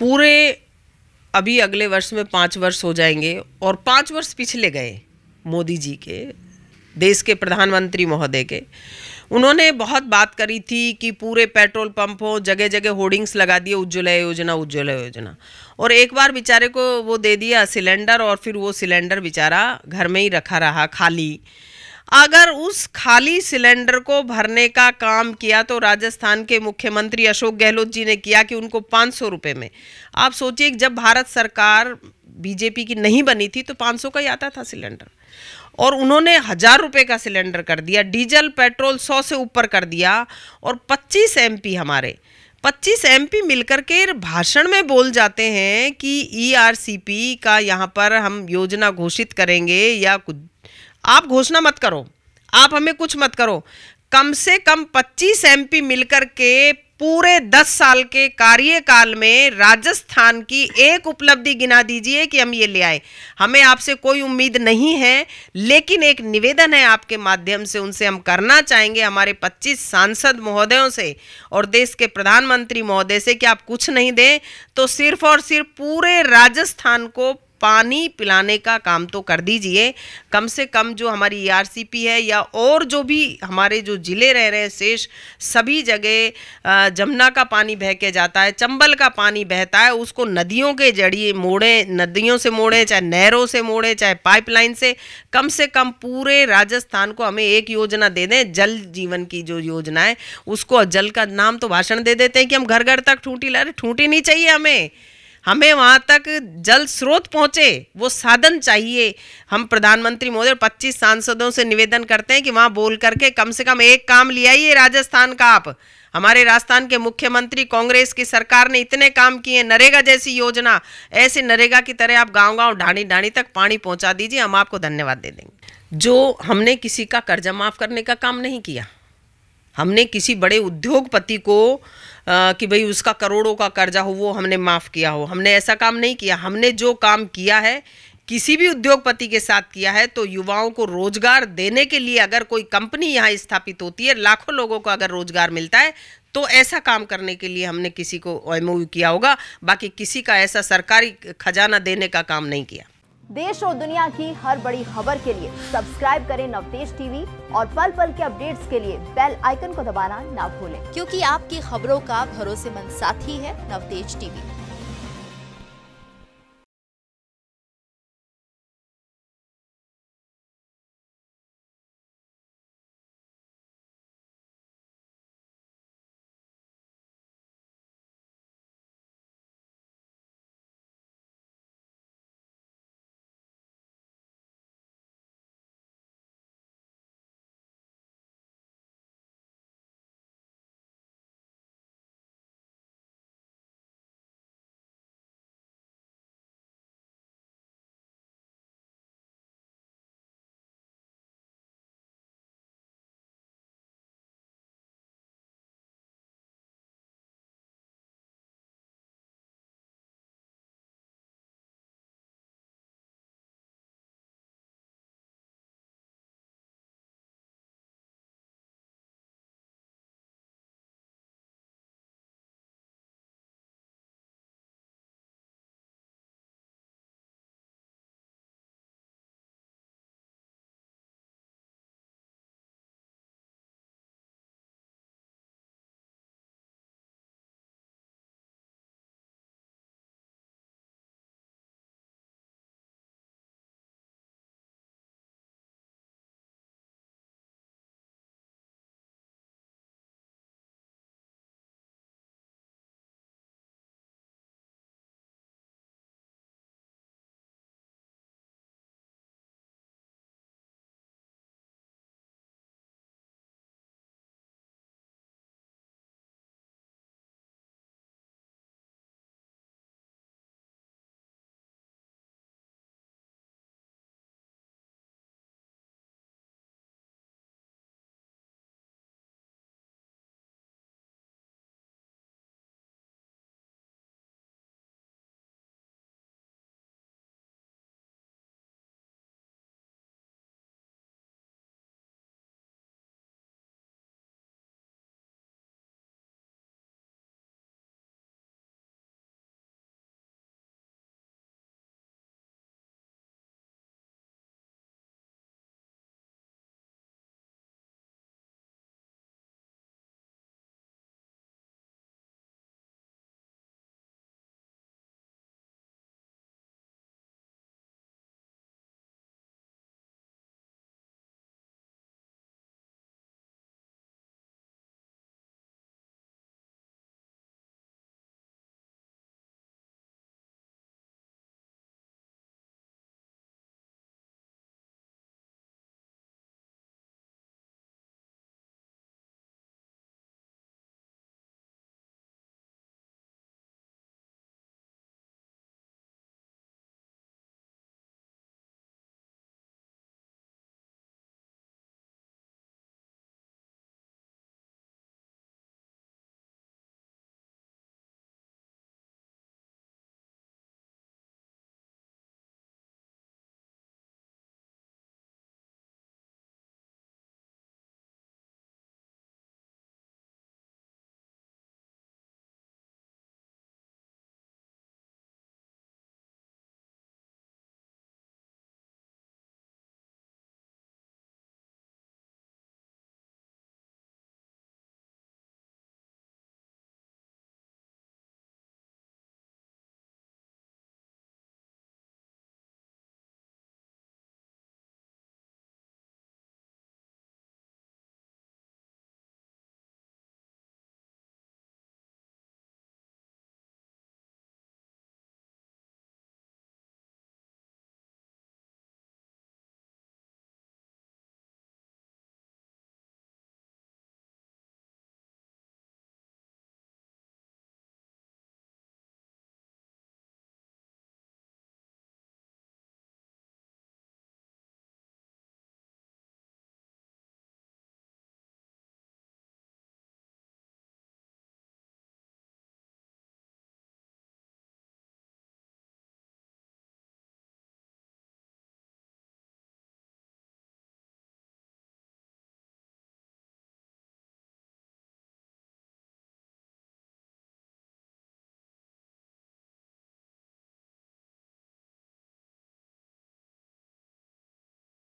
पूरे अभी अगले वर्ष में पाँच वर्ष हो जाएंगे और पाँच वर्ष पिछले गए मोदी जी के देश के प्रधानमंत्री महोदय के उन्होंने बहुत बात करी थी कि पूरे पेट्रोल पंप हो जगह जगह होर्डिंग्स लगा दिए उज्ज्वला योजना उज्ज्वला योजना और एक बार बेचारे को वो दे दिया सिलेंडर और फिर वो सिलेंडर बेचारा घर में ही रखा रहा खाली अगर उस खाली सिलेंडर को भरने का काम किया तो राजस्थान के मुख्यमंत्री अशोक गहलोत जी ने किया कि उनको पाँच सौ रुपये में आप सोचिए जब भारत सरकार बीजेपी की नहीं बनी थी तो 500 का ही आता था सिलेंडर और उन्होंने हज़ार रुपये का सिलेंडर कर दिया डीजल पेट्रोल सौ से ऊपर कर दिया और पच्चीस एम हमारे पच्चीस एम मिलकर के भाषण में बोल जाते हैं कि ई e का यहाँ पर हम योजना घोषित करेंगे या कुछ आप घोषणा मत करो आप हमें कुछ मत करो कम से कम 25 एमपी मिलकर के पूरे 10 साल के कार्यकाल में राजस्थान की एक उपलब्धि गिना दीजिए कि हम ये ले आए हमें आपसे कोई उम्मीद नहीं है लेकिन एक निवेदन है आपके माध्यम से उनसे हम करना चाहेंगे हमारे 25 सांसद महोदयों से और देश के प्रधानमंत्री महोदय से कि आप कुछ नहीं दें तो सिर्फ और सिर्फ पूरे राजस्थान को पानी पिलाने का काम तो कर दीजिए कम से कम जो हमारी ईआरसीपी e है या और जो भी हमारे जो ज़िले रह रहे हैं शेष सभी जगह जमुना का पानी बह के जाता है चंबल का पानी बहता है उसको नदियों के जरिए मोड़े नदियों से मोड़े चाहे नहरों से मोड़े चाहे पाइपलाइन से कम से कम पूरे राजस्थान को हमें एक योजना दे दें जल जीवन की जो योजना है उसको जल का नाम तो भाषण दे देते हैं कि हम घर घर तक ठूंटी ला रहे ठूंटी नहीं चाहिए हमें हमें वहाँ तक जल स्रोत पहुँचे वो साधन चाहिए हम प्रधानमंत्री मोदी और पच्चीस सांसदों से निवेदन करते हैं कि वहाँ बोल करके कम से कम एक काम ले आइए राजस्थान का आप हमारे राजस्थान के मुख्यमंत्री कांग्रेस की सरकार ने इतने काम किए नरेगा जैसी योजना ऐसे नरेगा की तरह आप गांव गांव ढाणी ढाणी तक पानी पहुंचा दीजिए हम आपको धन्यवाद दे देंगे जो हमने किसी का कर्जा माफ़ करने का काम नहीं किया हमने किसी बड़े उद्योगपति को आ, कि भाई उसका करोड़ों का कर्जा हो वो हमने माफ़ किया हो हमने ऐसा काम नहीं किया हमने जो काम किया है किसी भी उद्योगपति के साथ किया है तो युवाओं को रोजगार देने के लिए अगर कोई कंपनी यहाँ स्थापित होती है लाखों लोगों को अगर रोजगार मिलता है तो ऐसा काम करने के लिए हमने किसी को एम किया होगा बाकी किसी का ऐसा सरकारी खजाना देने का काम नहीं किया देश और दुनिया की हर बड़ी खबर के लिए सब्सक्राइब करें नवतेज टीवी और पल पल के अपडेट्स के लिए बेल आइकन को दबाना ना भूलें क्योंकि आपकी खबरों का भरोसेमंद साथी है नवतेज टीवी